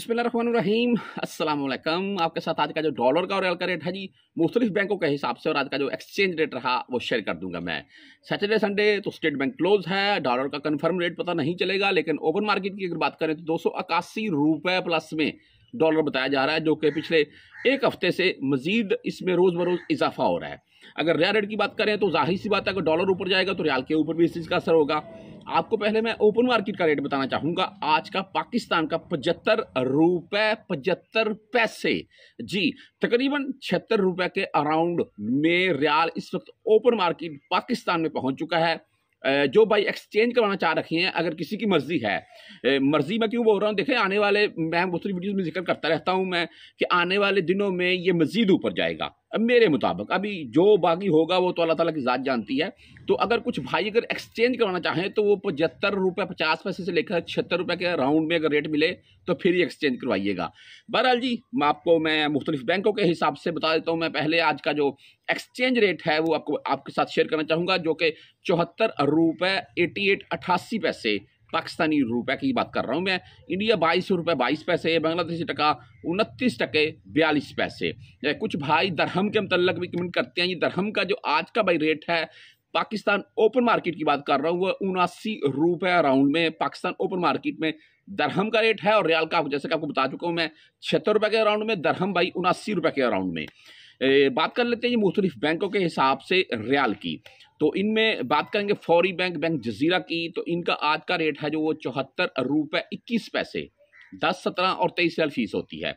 अस्सलाम वालेकुम आपके साथ आज का जो डॉलर का और रियल का रेट है जी मुख्तलिफ बैंकों के हिसाब से और आज का जो एक्सचेंज रेट रहा वो शेयर कर दूंगा मैं सैटरडे संडे तो स्टेट बैंक क्लोज है डॉलर का कन्फर्म रेट पता नहीं चलेगा लेकिन ओपन मार्केट की अगर बात करें तो दो सौ प्लस में डॉलर बताया जा रहा है जो कि पिछले एक हफ्ते से मजीद इसमें रोज़ बरोज़ इजाफा हो रहा है अगर रिया रेट की बात करें तो जाहिर सी बात है अगर डॉलर ऊपर जाएगा तो रियाल के ऊपर भी इस चीज़ का असर होगा आपको पहले मैं ओपन मार्केट का रेट बताना चाहूँगा आज का पाकिस्तान का पचहत्तर रुपये पचहत्तर पैसे जी तकरीबन छिहत्तर रुपए के अराउंड में रियाल इस वक्त ओपन मार्केट पाकिस्तान में पहुँच चुका है जो भाई एक्सचेंज करवाना चाह रखी हैं अगर किसी की मर्जी है मर्जी मैं क्यों बोल रहा हूँ देखें आने वाले मैं दूसरी वीडियोज़ में जिक्र करता रहता हूँ मैं कि आने वाले दिनों में ये मज़ीद ऊपर जाएगा मेरे मुताबिक अभी जो बाकी होगा वो तो अल्लाह ताला की ज़ात जानती है तो अगर कुछ भाई अगर एक्सचेंज करवाना चाहें तो वो पचहत्तर रुपये पचास पैसे से लेकर छिहत्तर रुपये के राउंड में अगर रेट मिले तो फिर ही एक्सचेंज करवाइएगा बहरहाल जी मैं आपको मैं मुख्तलिफ बैंकों के हिसाब से बता देता हूँ मैं पहले आज का जो एक्सचेंज रेट है वो आपको आपके साथ शेयर करना चाहूँगा जो कि चौहत्तर रुपये एटी एट अट्ठासी पैसे पाकिस्तानी रुपए की बात कर रहा हूँ मैं इंडिया बाईस रुपये बाईस पैसे बांग्लादेशी टका उनतीस टके बयालीस पैसे कुछ भाई दरहम के मतलब भी कमेंट करते हैं ये दरहम का जो आज का भाई रेट है पाकिस्तान ओपन मार्केट की बात कर रहा हूँ वह उनासी रुपये अराउंड में पाकिस्तान ओपन मार्केट में दरहम का रेट है और रियाल का जैसे कि आपको बता चुका हूँ मैं छिहत्तर रुपये के अराउंड में दरहम भाई उनासी रुपये के अराउंड में बात कर लेते हैं ये मुख्तलिफ बैंकों के हिसाब से रियाल की तो इनमें बात करेंगे फौरी बैंक बैंक जजीरा की तो इनका आज का रेट है जो वो चौहत्तर रुपये इक्कीस पैसे दस सत्रह और तेईस हज़ार फीस होती है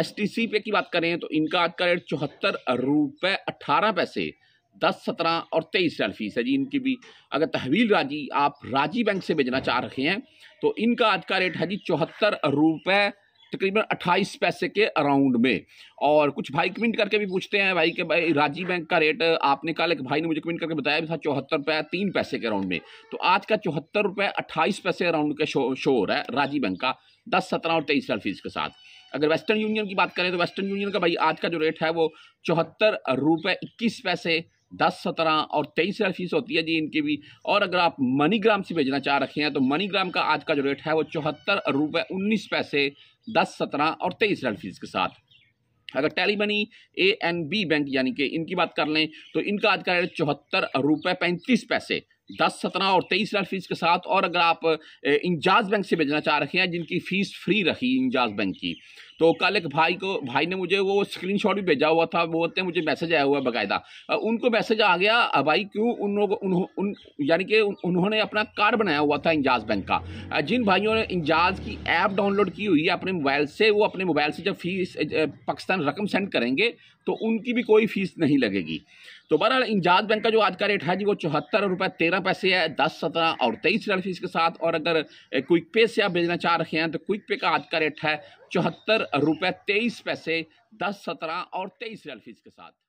एस टी सी पे की बात करें तो इनका आज का रेट चौहत्तर रुपये अट्ठारह पैसे दस सत्रह और तेईस हज़ार फीस है जी इनकी भी अगर तहवील राजी आप राजी बैंक से भेजना चाह रहे हैं तो इनका आज का रेट है जी चौहत्तर रुपये तकरीबन 28 पैसे के अराउंड में और कुछ भाई कमेंट करके भी पूछते हैं भाई के भाई राजीव बैंक का रेट आपने कहा भाई ने मुझे कमेंट करके बताया भी था चौहत्तर रुपये तीन पैसे के अराउंड में तो आज का चौहत्तर रुपये अट्ठाईस पैसे अराउंड का शो शो हो रहा है राजीव बैंक का दस सत्रह और तेईस साल फीस के साथ अगर वेस्टर्न यूनियन की बात करें तो वेस्टर्न यूनियन का भाई आज का जो रेट है वो चौहत्तर रुपये इक्कीस पैसे दस सत्रह और तेईस हज़ार फीस होती है जी इनकी भी और अगर आप मनीग्राम से भेजना चाह रखे हैं तो मनीग्राम का आज का जो रेट है वो चौहत्तर रुपये उन्नीस पैसे दस सत्रह और तेईस रेल फीस के साथ अगर टैली बनी ए एन बी बैंक यानी कि इनकी बात कर लें तो इनका आज का रेट चौहत्तर रुपये पैंतीस पैसे दस सत्रह और तेईस हजार फीस के साथ और अगर आप इंजाज बैंक से भेजना चाह रहे हैं जिनकी फ़ीस फ्री रही इंजाज बैंक की तो कल एक भाई को भाई ने मुझे वो स्क्रीन भी भेजा हुआ था वो बोलते हैं मुझे मैसेज आया हुआ है बाकायदा उनको मैसेज आ गया भाई क्यों उन लोगों उन, यानी कि उन्होंने अपना कार्ड बनाया हुआ था इंजाज बैंक का जिन भाइयों ने इंजाज की ऐप डाउनलोड की हुई है अपने मोबाइल से वो अपने मोबाइल से जब फीस पाकिस्तान रकम सेंड करेंगे तो उनकी भी कोई फीस नहीं लगेगी तो बहरहाल इंजाज बैंक का जो आज का रेट है जी वो चौहत्तर रुपये तेरह पैसे है दस सत्रह और तेईस रियल फीस के साथ और अगर क्विक पे से आप भेजना चाह रहे हैं तो क्विक पे का आज का रेट है चौहत्तर रुपये तेईस पैसे दस सत्रह और तेईस रेल फीस के साथ